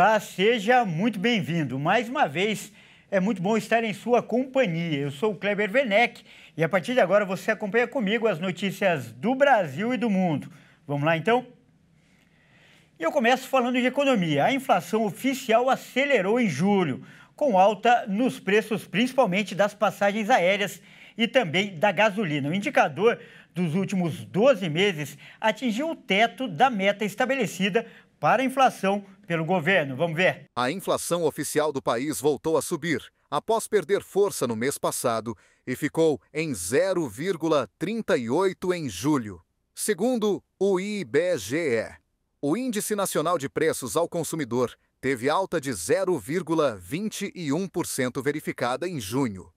Olá, seja muito bem-vindo. Mais uma vez, é muito bom estar em sua companhia. Eu sou o Kleber Werneck e a partir de agora você acompanha comigo as notícias do Brasil e do mundo. Vamos lá então? E eu começo falando de economia. A inflação oficial acelerou em julho, com alta nos preços principalmente das passagens aéreas e também da gasolina. O indicador dos últimos 12 meses atingiu o teto da meta estabelecida para a inflação pelo governo. Vamos ver. A inflação oficial do país voltou a subir após perder força no mês passado e ficou em 0,38 em julho. Segundo o IBGE, o Índice Nacional de Preços ao Consumidor teve alta de 0,21% verificada em junho.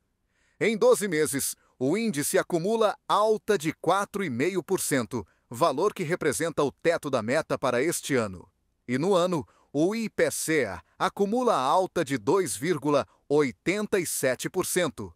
Em 12 meses, o índice acumula alta de 4,5%, valor que representa o teto da meta para este ano. E no ano, o IPCA acumula alta de 2,87%.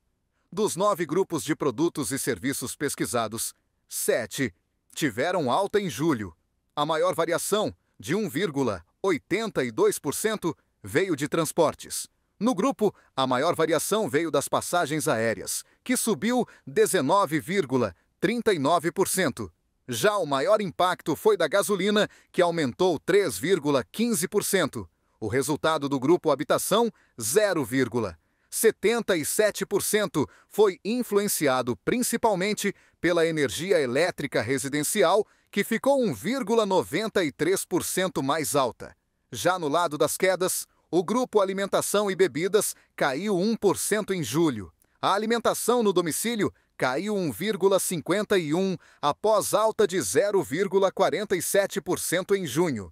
Dos nove grupos de produtos e serviços pesquisados, sete tiveram alta em julho. A maior variação, de 1,82%, veio de transportes. No grupo, a maior variação veio das passagens aéreas, que subiu 19,39%. Já o maior impacto foi da gasolina, que aumentou 3,15%. O resultado do grupo habitação, 0,77% foi influenciado principalmente pela energia elétrica residencial, que ficou 1,93% mais alta. Já no lado das quedas, o grupo Alimentação e Bebidas caiu 1% em julho. A alimentação no domicílio caiu 1,51 após alta de 0,47% em junho.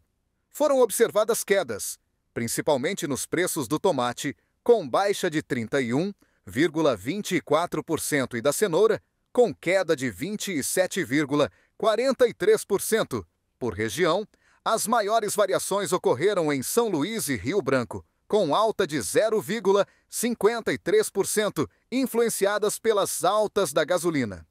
Foram observadas quedas, principalmente nos preços do tomate, com baixa de 31,24% e da cenoura, com queda de 27,43%. Por região, as maiores variações ocorreram em São Luís e Rio Branco, com alta de 0,53%, influenciadas pelas altas da gasolina.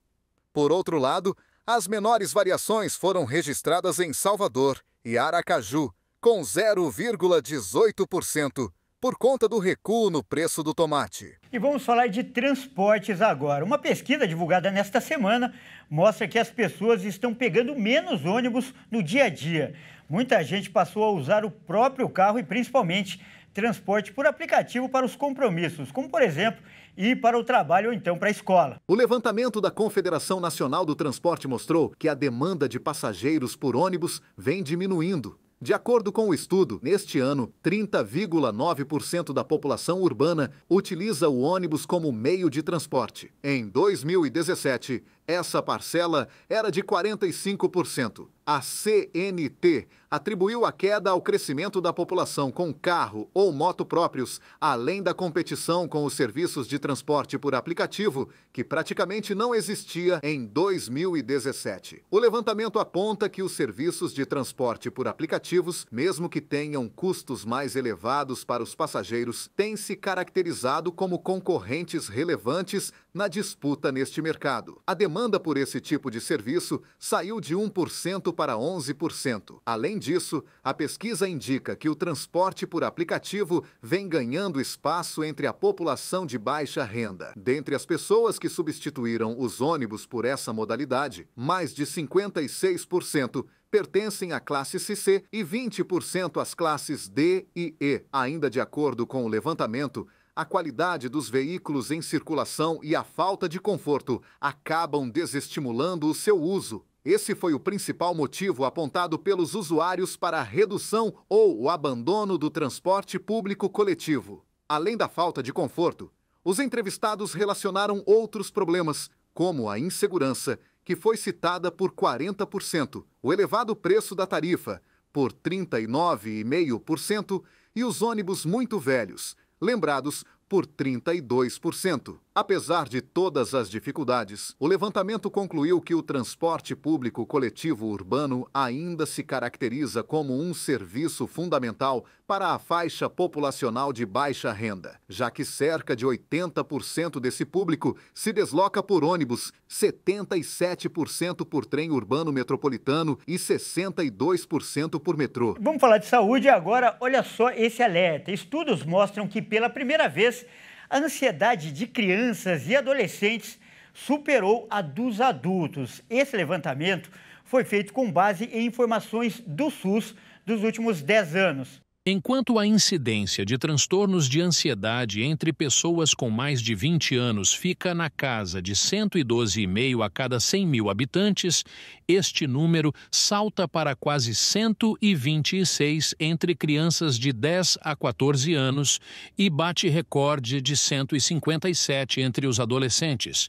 Por outro lado, as menores variações foram registradas em Salvador e Aracaju, com 0,18%, por conta do recuo no preço do tomate. E vamos falar de transportes agora. Uma pesquisa divulgada nesta semana mostra que as pessoas estão pegando menos ônibus no dia a dia. Muita gente passou a usar o próprio carro e principalmente transporte por aplicativo para os compromissos, como por exemplo ir para o trabalho ou então para a escola. O levantamento da Confederação Nacional do Transporte mostrou que a demanda de passageiros por ônibus vem diminuindo. De acordo com o estudo, neste ano, 30,9% da população urbana utiliza o ônibus como meio de transporte. Em 2017, essa parcela era de 45%. A CNT atribuiu a queda ao crescimento da população com carro ou moto próprios, além da competição com os serviços de transporte por aplicativo, que praticamente não existia em 2017. O levantamento aponta que os serviços de transporte por aplicativos, mesmo que tenham custos mais elevados para os passageiros, têm se caracterizado como concorrentes relevantes na disputa neste mercado. A demanda demanda por esse tipo de serviço saiu de 1% para 11%. Além disso, a pesquisa indica que o transporte por aplicativo vem ganhando espaço entre a população de baixa renda. Dentre as pessoas que substituíram os ônibus por essa modalidade, mais de 56% pertencem à classe CC e 20% às classes D e E. Ainda de acordo com o levantamento, a qualidade dos veículos em circulação e a falta de conforto acabam desestimulando o seu uso. Esse foi o principal motivo apontado pelos usuários para a redução ou o abandono do transporte público coletivo. Além da falta de conforto, os entrevistados relacionaram outros problemas, como a insegurança, que foi citada por 40%, o elevado preço da tarifa, por 39,5%, e os ônibus muito velhos, lembrados por 32%. Apesar de todas as dificuldades, o levantamento concluiu que o transporte público coletivo urbano ainda se caracteriza como um serviço fundamental para a faixa populacional de baixa renda, já que cerca de 80% desse público se desloca por ônibus, 77% por trem urbano metropolitano e 62% por metrô. Vamos falar de saúde agora. Olha só esse alerta. Estudos mostram que pela primeira vez a ansiedade de crianças e adolescentes superou a dos adultos. Esse levantamento foi feito com base em informações do SUS dos últimos 10 anos. Enquanto a incidência de transtornos de ansiedade entre pessoas com mais de 20 anos fica na casa de 112,5 a cada 100 mil habitantes, este número salta para quase 126 entre crianças de 10 a 14 anos e bate recorde de 157 entre os adolescentes.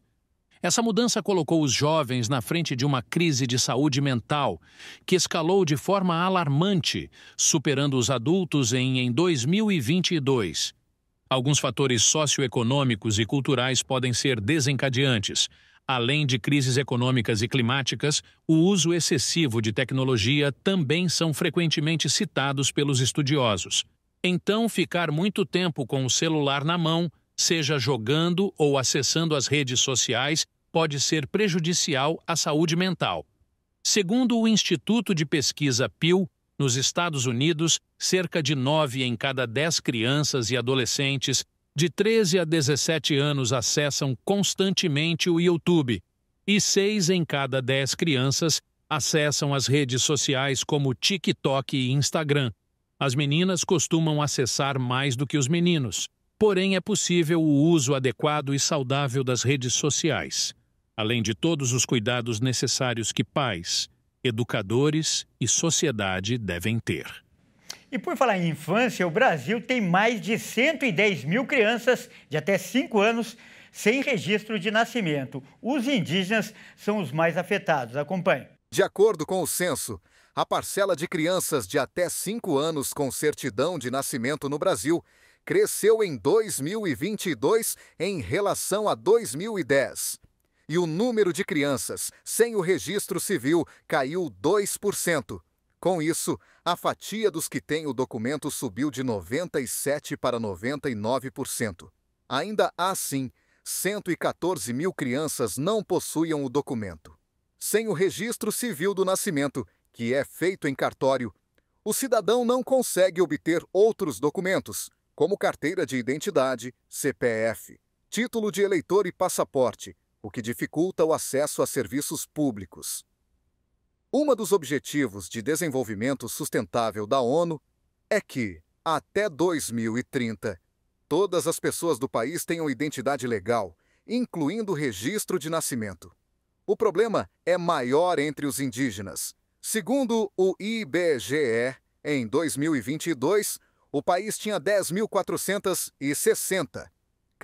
Essa mudança colocou os jovens na frente de uma crise de saúde mental, que escalou de forma alarmante, superando os adultos em, em 2022. Alguns fatores socioeconômicos e culturais podem ser desencadeantes. Além de crises econômicas e climáticas, o uso excessivo de tecnologia também são frequentemente citados pelos estudiosos. Então, ficar muito tempo com o celular na mão, seja jogando ou acessando as redes sociais, pode ser prejudicial à saúde mental. Segundo o Instituto de Pesquisa Pew, nos Estados Unidos, cerca de 9 em cada 10 crianças e adolescentes de 13 a 17 anos acessam constantemente o YouTube e 6 em cada 10 crianças acessam as redes sociais como TikTok e Instagram. As meninas costumam acessar mais do que os meninos, porém é possível o uso adequado e saudável das redes sociais além de todos os cuidados necessários que pais, educadores e sociedade devem ter. E por falar em infância, o Brasil tem mais de 110 mil crianças de até 5 anos sem registro de nascimento. Os indígenas são os mais afetados. Acompanhe. De acordo com o censo, a parcela de crianças de até 5 anos com certidão de nascimento no Brasil cresceu em 2022 em relação a 2010 e o número de crianças sem o registro civil caiu 2%. Com isso, a fatia dos que têm o documento subiu de 97% para 99%. Ainda assim, 114 mil crianças não possuíam o documento. Sem o registro civil do nascimento, que é feito em cartório, o cidadão não consegue obter outros documentos, como carteira de identidade, CPF, título de eleitor e passaporte, o que dificulta o acesso a serviços públicos. Um dos objetivos de desenvolvimento sustentável da ONU é que, até 2030, todas as pessoas do país tenham identidade legal, incluindo registro de nascimento. O problema é maior entre os indígenas. Segundo o IBGE, em 2022, o país tinha 10.460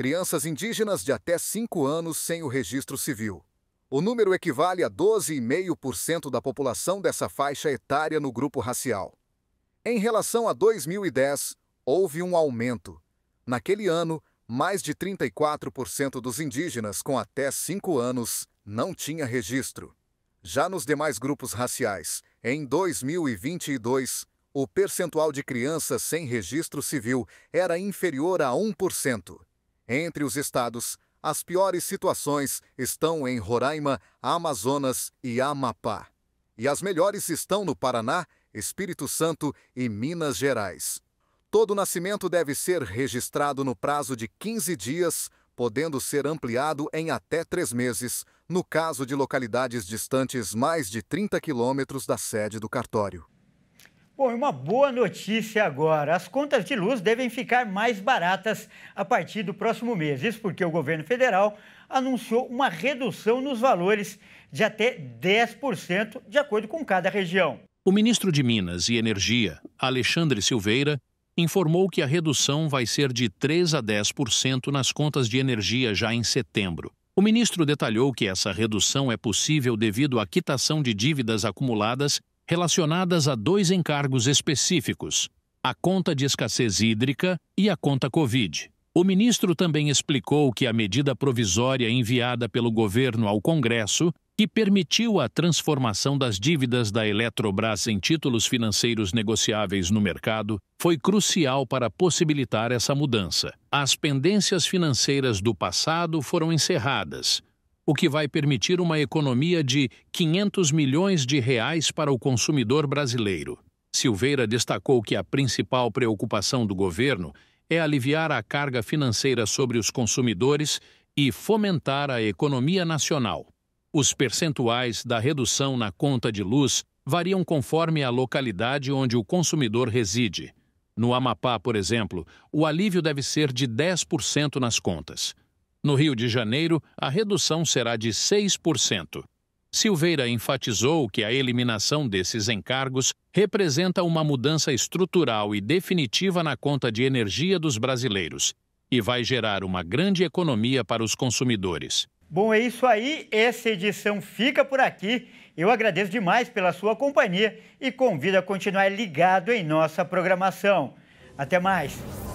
Crianças indígenas de até 5 anos sem o registro civil. O número equivale a 12,5% da população dessa faixa etária no grupo racial. Em relação a 2010, houve um aumento. Naquele ano, mais de 34% dos indígenas com até 5 anos não tinha registro. Já nos demais grupos raciais, em 2022, o percentual de crianças sem registro civil era inferior a 1%. Entre os estados, as piores situações estão em Roraima, Amazonas e Amapá. E as melhores estão no Paraná, Espírito Santo e Minas Gerais. Todo nascimento deve ser registrado no prazo de 15 dias, podendo ser ampliado em até três meses, no caso de localidades distantes mais de 30 quilômetros da sede do cartório. Bom, uma boa notícia agora. As contas de luz devem ficar mais baratas a partir do próximo mês. Isso porque o governo federal anunciou uma redução nos valores de até 10%, de acordo com cada região. O ministro de Minas e Energia, Alexandre Silveira, informou que a redução vai ser de 3 a 10% nas contas de energia já em setembro. O ministro detalhou que essa redução é possível devido à quitação de dívidas acumuladas relacionadas a dois encargos específicos: a conta de escassez hídrica e a conta Covid. O ministro também explicou que a medida provisória enviada pelo governo ao Congresso, que permitiu a transformação das dívidas da Eletrobras em títulos financeiros negociáveis no mercado, foi crucial para possibilitar essa mudança. As pendências financeiras do passado foram encerradas o que vai permitir uma economia de 500 milhões de reais para o consumidor brasileiro. Silveira destacou que a principal preocupação do governo é aliviar a carga financeira sobre os consumidores e fomentar a economia nacional. Os percentuais da redução na conta de luz variam conforme a localidade onde o consumidor reside. No Amapá, por exemplo, o alívio deve ser de 10% nas contas. No Rio de Janeiro, a redução será de 6%. Silveira enfatizou que a eliminação desses encargos representa uma mudança estrutural e definitiva na conta de energia dos brasileiros e vai gerar uma grande economia para os consumidores. Bom, é isso aí. Essa edição fica por aqui. Eu agradeço demais pela sua companhia e convido a continuar ligado em nossa programação. Até mais!